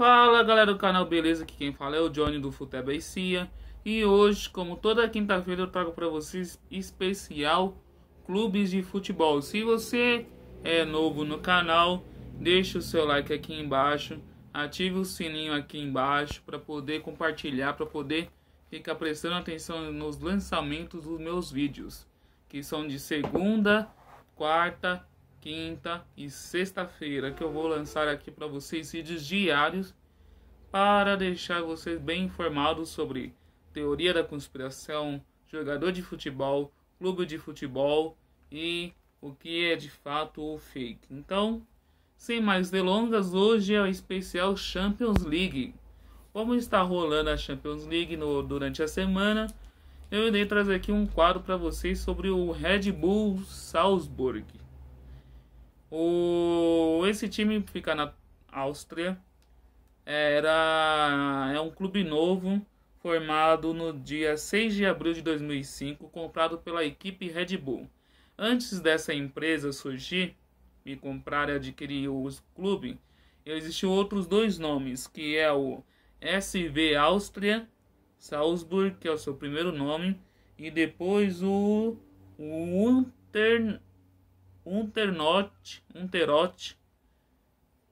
Fala galera do canal Beleza, aqui quem fala é o Johnny do Futé Beicia E hoje, como toda quinta-feira, eu trago para vocês especial clubes de futebol Se você é novo no canal, deixe o seu like aqui embaixo Ative o sininho aqui embaixo para poder compartilhar, para poder ficar prestando atenção nos lançamentos dos meus vídeos Que são de segunda, quarta, quinta e sexta-feira que eu vou lançar aqui para vocês vídeos diários para deixar vocês bem informados sobre teoria da conspiração, jogador de futebol, clube de futebol e o que é de fato o fake. Então, sem mais delongas, hoje é o especial Champions League. Como está rolando a Champions League no, durante a semana, eu irei trazer aqui um quadro para vocês sobre o Red Bull Salzburg. O, esse time fica na Áustria é, era é um clube novo formado no dia 6 de abril de 2005, comprado pela equipe Red Bull. Antes dessa empresa surgir e comprar e adquirir o clube, existiam outros dois nomes, que é o SV Áustria Salzburg, que é o seu primeiro nome, e depois o Unter, Unternot, Unterot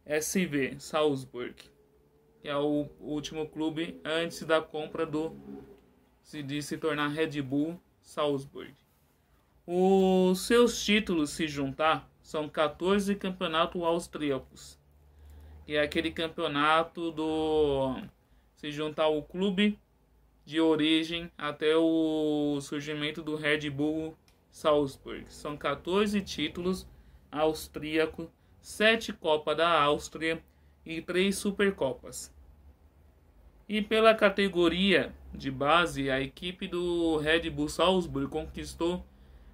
SV Salzburg que é o último clube antes da compra do de se tornar Red Bull Salzburg. Os seus títulos se juntar são 14 campeonatos austríacos, e é aquele campeonato do se juntar o clube de origem até o surgimento do Red Bull Salzburg. São 14 títulos austríacos, 7 Copa da Áustria e 3 Supercopas. E pela categoria de base, a equipe do Red Bull Salzburg conquistou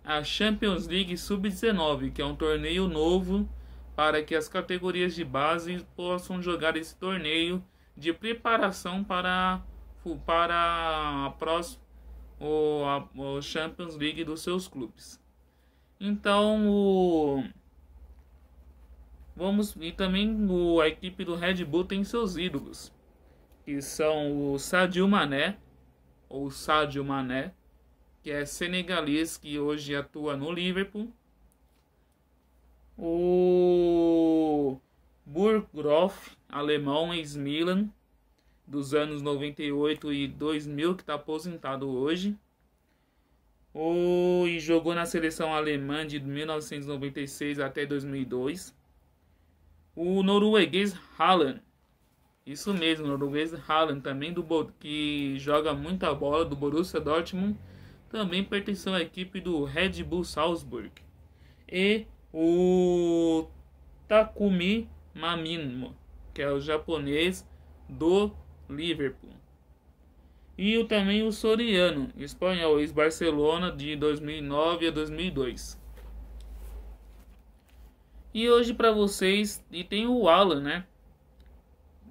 a Champions League Sub-19, que é um torneio novo para que as categorias de base possam jogar esse torneio de preparação para, para a próxima a, o Champions League dos seus clubes. Então, o, vamos e também o, a equipe do Red Bull tem seus ídolos que são o Sadio Mané, ou Sadio Mané, que é senegalês que hoje atua no Liverpool. O Burgdorf, alemão, ex-Milan, dos anos 98 e 2000, que está aposentado hoje. O, e jogou na seleção alemã de 1996 até 2002. O norueguês Haaland, isso mesmo, o norueguês Haaland, também do que joga muita bola do Borussia Dortmund, também pertenceu à equipe do Red Bull Salzburg. E o Takumi Mamino, que é o japonês do Liverpool. E o, também o Soriano, espanhol, ex-Barcelona de 2009 a 2002. E hoje para vocês, e tem o Alan, né?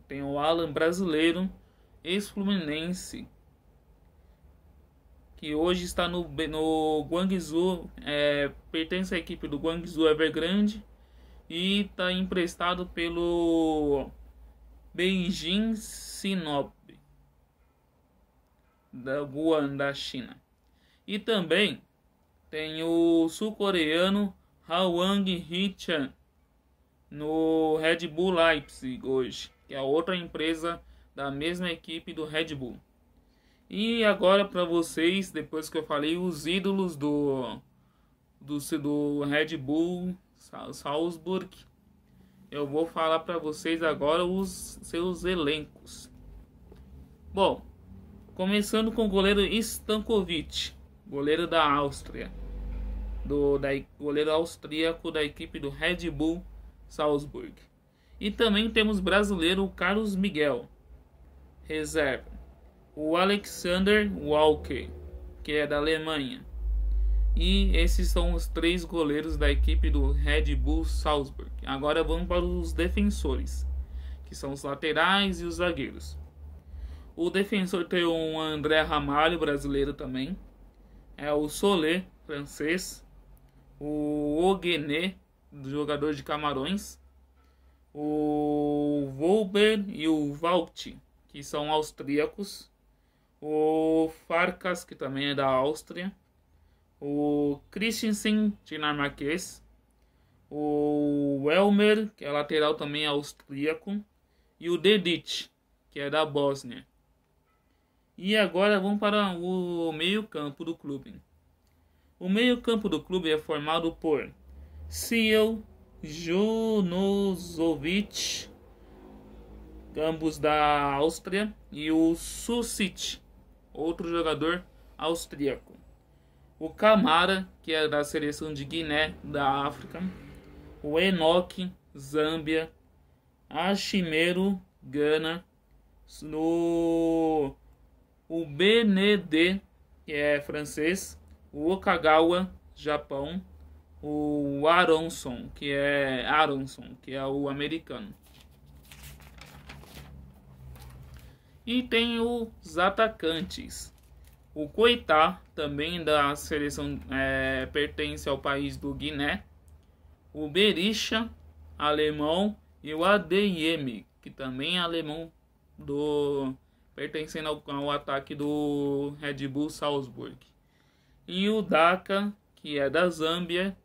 Tem o Alan brasileiro, ex-fluminense, que hoje está no, no Guangzhou, é, pertence à equipe do Guangzhou Evergrande e está emprestado pelo Beijing Sinop da Guan da China. E também tem o sul-coreano Hwang Hee-chan no Red Bull Leipzig hoje que é outra empresa da mesma equipe do Red Bull. E agora para vocês, depois que eu falei os ídolos do do, do Red Bull Salzburg, eu vou falar para vocês agora os seus elencos. Bom, começando com o goleiro Stankovic, goleiro da Áustria, do da, goleiro austríaco da equipe do Red Bull Salzburg. E também temos brasileiro Carlos Miguel, reserva. O Alexander Walker, que é da Alemanha. E esses são os três goleiros da equipe do Red Bull Salzburg. Agora vamos para os defensores, que são os laterais e os zagueiros. O defensor tem o André Ramalho, brasileiro também. É o Solé, francês. O Oguené, jogador de Camarões o Wolben e o Valt, que são austríacos, o Farkas, que também é da Áustria, o Christensen, dinamarquês, o Elmer, que é lateral também austríaco, e o Dedic, que é da Bósnia. E agora vamos para o meio-campo do clube. O meio-campo do clube é formado por Seal, Junozovic, ambos da Áustria, e o Susic, outro jogador austríaco. O Camara, que é da seleção de Guiné, da África. O Enoch, Zâmbia. Ashimero, Gana. No... O Benedê, que é francês. O Okagawa, Japão o Aronson, que é Aronson, que é o americano. E tem os atacantes. O Coitá, também da seleção, é, pertence ao país do Guiné. O Berisha, alemão. E o ADM, que também é alemão, do, pertencendo ao, ao ataque do Red Bull Salzburg. E o Daka que é da Zâmbia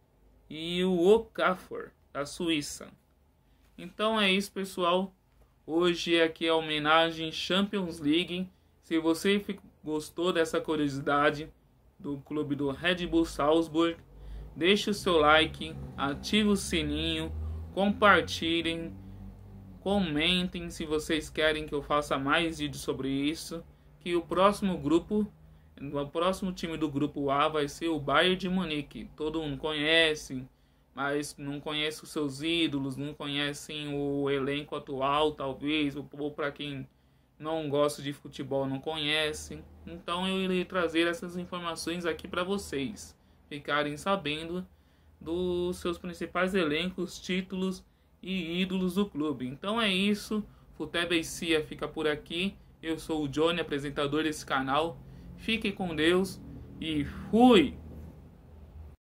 e o Okafor, da Suíça. Então é isso, pessoal. Hoje aqui é a homenagem Champions League. Se você gostou dessa curiosidade do clube do Red Bull Salzburg, deixe o seu like, ative o sininho, compartilhem, comentem se vocês querem que eu faça mais vídeos sobre isso, que o próximo grupo o próximo time do grupo A vai ser o Bayern de Munique. Todo mundo conhece, mas não conhece os seus ídolos, não conhecem o elenco atual, talvez, ou para quem não gosta de futebol não conhece. Então eu irei trazer essas informações aqui para vocês ficarem sabendo dos seus principais elencos, títulos e ídolos do clube. Então é isso, Futebol Cia fica por aqui. Eu sou o Johnny, apresentador desse canal. Fique com Deus e fui!